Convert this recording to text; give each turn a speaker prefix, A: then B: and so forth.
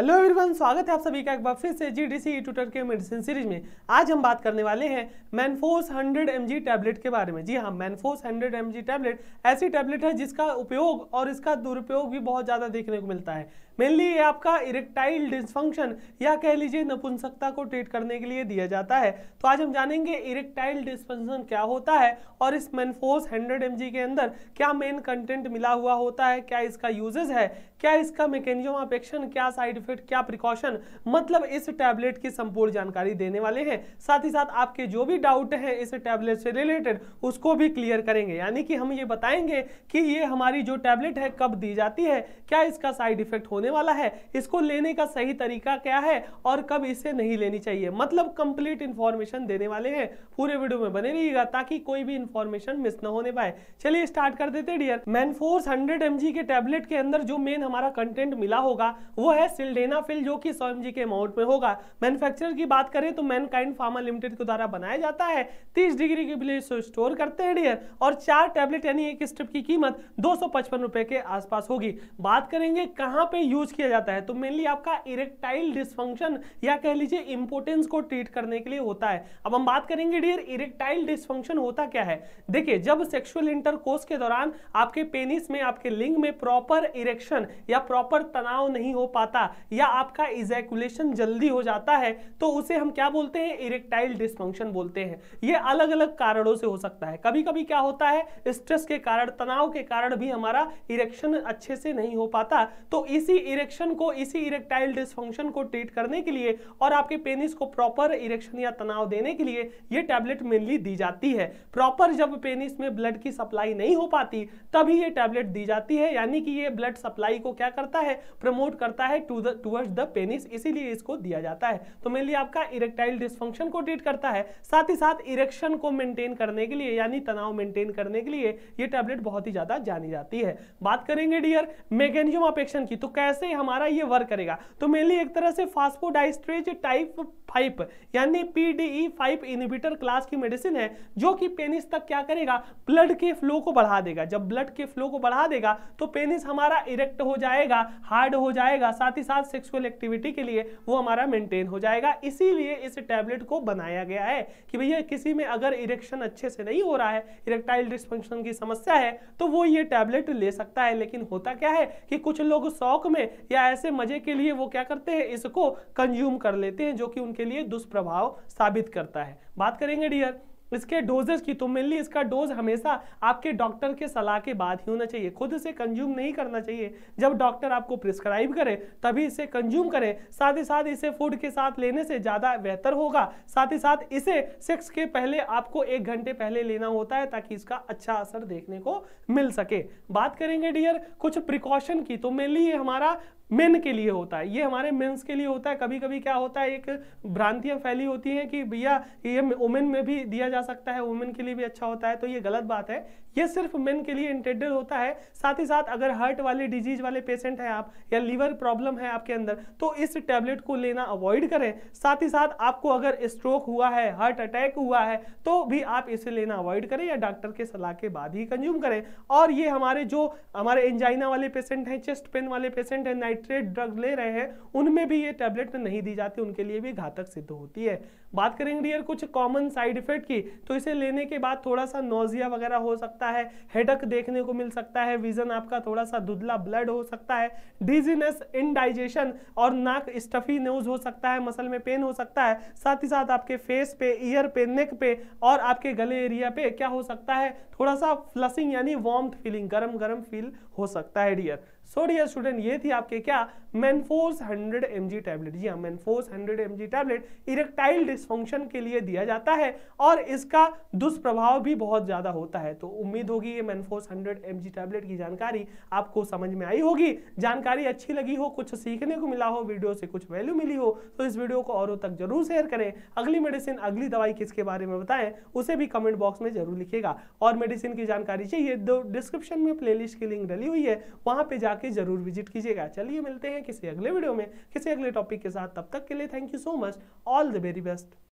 A: hello everyone स्वागत है आप सभी का एक बार फिर से जी डी सी ट्यूटर के मेडिसिन सीरीज में आज हम बात करने वाले हैं मैनफोर्स 100 एम टैबलेट के बारे में जी हाँ मैनफोर्स 100 एम टैबलेट ऐसी टैबलेट है जिसका उपयोग और इसका दुरुपयोग भी बहुत ज़्यादा देखने को मिलता है मेनली ये आपका इरेक्टाइल डिस्फंक्शन या कह लीजिए नपुंसकता को ट्रीट करने के लिए दिया जाता है तो आज हम जानेंगे इरेक्टाइल डिस्फंक्शन क्या होता है और इस मैनफोर्स हंड्रेड एम के अंदर क्या मेन कंटेंट मिला हुआ होता है क्या इसका यूजेज है क्या इसका मैकेनिज्म ऑफ एक्शन क्या साइड इफेक्ट क्या प्रिकॉशन मतलब इस टैबलेट की संपूर्ण जानकारी देने वाले हैं साथ ही साथ आपके जो भी डाउट हैं इस टैबलेट से रिलेटेड उसको भी क्लियर करेंगे यानी कि हम ये बताएंगे कि ये हमारी जो टैबलेट है कब दी जाती है क्या इसका साइड इफेक्ट होने वाला है इसको लेने का सही तरीका क्या है और कब इसे नहीं लेनी चाहिए मतलब कंप्लीट इंफॉर्मेशन देने वाले हैं पूरे वीडियो में बने रहिएगा ताकि कोई भी इंफॉर्मेशन मिस ना होने पाए चलिए स्टार्ट कर देते डियर मैनफोर्स हंड्रेड एम के टैबलेट के अंदर जो मेन हमारा कंटेंट मिला होगा वो है सिल्ड लेनाफिल जो कि सौ के अमाउंट में होगा मैन्युफैक्चरर की बात करें तो मैनकाइंड फार्मा लिमिटेड के द्वारा बनाया जाता है तीस डिग्री के ब्लेज स्टोर करते हैं डियर और चार टैबलेट यानी एक स्ट्रिप की कीमत दो सौ के आसपास होगी बात करेंगे कहाँ पर यूज किया जाता है तो मेनली आपका इरेक्टाइल डिस्फंक्शन या कह लीजिए इंपोर्टेंस को ट्रीट करने के लिए होता है अब हम बात करेंगे डियर इरेक्टाइल डिस्फंक्शन होता क्या है देखिए जब सेक्सुअल इंटरकोर्स के दौरान आपके पेनिस में आपके लिंग में प्रॉपर इरेक्शन या प्रॉपर तनाव नहीं हो पाता या आपका इजैकुलेशन जल्दी हो जाता है तो उसे हम क्या बोलते हैं इरेक्टाइल डिस्फंक्शन बोलते हैं ये अलग अलग कारणों से हो सकता है कभी कभी क्या होता है स्ट्रेस के कारण तनाव के कारण भी हमारा इरेक्शन अच्छे से नहीं हो पाता तो इसी इरेक्शन को इसी इरेक्टाइल डिस्फंक्शन को ट्रीट करने के लिए और आपके पेनिस को प्रॉपर इरेक्शन या तनाव देने के लिए ये टैबलेट मेनली दी जाती है प्रॉपर जब पेनिस में ब्लड की सप्लाई नहीं हो पाती तभी ये टैबलेट दी जाती है यानी कि ये ब्लड सप्लाई को क्या करता है प्रमोट करता है to the the towards the penis इसीलिए इसको दिया जाता है तो मेनली आपका इरेक्टाइल डिस्फंक्शन को ट्रीट करता है साथ ही साथ इरेक्शन को मेंटेन करने के लिए यानी तनाव मेंटेन करने के लिए ये टैबलेट बहुत ही ज़्यादा जानी जाती है बात करेंगे डियर मैकेनिज्म ऑफ की तो कैसे हमारा ये वर्क करेगा तो मेनली एक तरह से फास्फोडाइस्ट्रेज टाइप फाइव यानी पीडीई फाइव इनिबिटर क्लास की मेडिसिन है जो कि पेनिस तक क्या करेगा ब्लड के फ्लो को बढ़ा देगा जब ब्लड के फ्लो को बढ़ा देगा तो पेनिस हमारा इरेक्ट हो जाएगा हार्ड हो जाएगा साथ ही साथ साथ सेक्सुअल एक्टिविटी के लिए वो हमारा मेंटेन हो जाएगा इसीलिए इस टैबलेट को बनाया गया है कि भैया किसी में अगर इरेक्शन अच्छे से नहीं हो रहा है इरेक्टाइल डिस्फंक्शन की समस्या है तो वो ये टैबलेट ले सकता है लेकिन होता क्या है कि कुछ लोग शौक में या ऐसे मजे के लिए वो क्या करते हैं इसको कंज्यूम कर लेते हैं जो कि उनके लिए दुष्प्रभाव साबित करता है बात करेंगे डियर इसके डोजेस की तो मेनली इसका डोज हमेशा आपके डॉक्टर के सलाह के बाद ही होना चाहिए खुद से कंज्यूम नहीं करना चाहिए जब डॉक्टर आपको प्रिस्क्राइब करे तभी इसे कंज्यूम करें साथ ही साथ इसे फूड के साथ लेने से ज़्यादा बेहतर होगा साथ ही साथ इसे सेक्स के पहले आपको एक घंटे पहले लेना होता है ताकि इसका अच्छा असर देखने को मिल सके बात करेंगे डियर कुछ प्रिकॉशन की तो मेनली ये हमारा मेन के लिए होता है ये हमारे मेंस के लिए होता है कभी कभी क्या होता है एक भ्रांतियाँ फैली होती हैं कि भैया ये वुमेन में भी दिया जा जा सकता है वुमेन के लिए भी अच्छा होता है तो ये गलत बात है ये सिर्फ मेन के लिए इंटेडेड होता है साथ ही साथ अगर हार्ट वाले डिजीज वाले पेशेंट हैं आप या लीवर प्रॉब्लम है आपके अंदर तो इस टैबलेट को लेना अवॉइड करें साथ ही साथ आपको अगर स्ट्रोक हुआ है हार्ट अटैक हुआ है तो भी आप इसे लेना अवॉइड करें या डॉक्टर के सलाह के बाद ही कंज्यूम करें और ये हमारे जो हमारे एंजाइना वाले पेशेंट हैं चेस्ट पेन वाले पेशेंट हैं नाइट्रेट ड्रग ले रहे हैं उनमें भी ये टैबलेट नहीं दी जाती उनके लिए भी घातक सिद्ध होती है बात करेंगे डियर कुछ कॉमन साइड इफेक्ट की तो इसे लेने के बाद थोड़ा सा नोजिया वगैरह हो सकता है हेडक देखने को मिल सकता है विजन आपका थोड़ा सा दुधला ब्लड हो सकता है डिजीनेस इनडाइजेशन और नाक स्टफी न्यूज हो सकता है मसल में पेन हो सकता है साथ ही साथ आपके फेस पे ईयर पे नेक पे और आपके गले एरिया पे क्या हो सकता है थोड़ा सा फ्लसिंग यानी वार्म फीलिंग गर्म गर्म फील हो सकता है डियर सो डियर स्टूडेंट ये थी आपके क्या मैनफोर्स 100 जी टैबलेट जी हाँ मैनफोर्स 100 जी टैबलेट इरेक्टाइल डिसफंक्शन के लिए दिया जाता है और इसका दुष्प्रभाव भी बहुत ज़्यादा होता है तो उम्मीद होगी ये मैनफोर्स 100 जी टैबलेट की जानकारी आपको समझ में आई होगी जानकारी अच्छी लगी हो कुछ सीखने को मिला हो वीडियो से कुछ वैल्यू मिली हो तो इस वीडियो को औरों तक जरूर शेयर करें अगली मेडिसिन अगली दवाई किसके बारे में बताएं उसे भी कमेंट बॉक्स में जरूर लिखेगा और मेडिसिन की जानकारी चाहिए दो तो डिस्क्रिप्शन में लिस्ट की लिंक डली हुई है वहाँ पर जाकर जाके जरूर विजिट कीजिएगा चलिए मिलते हैं किसी अगले वीडियो में किसी अगले टॉपिक के साथ तब तक के लिए thank you so much all the very best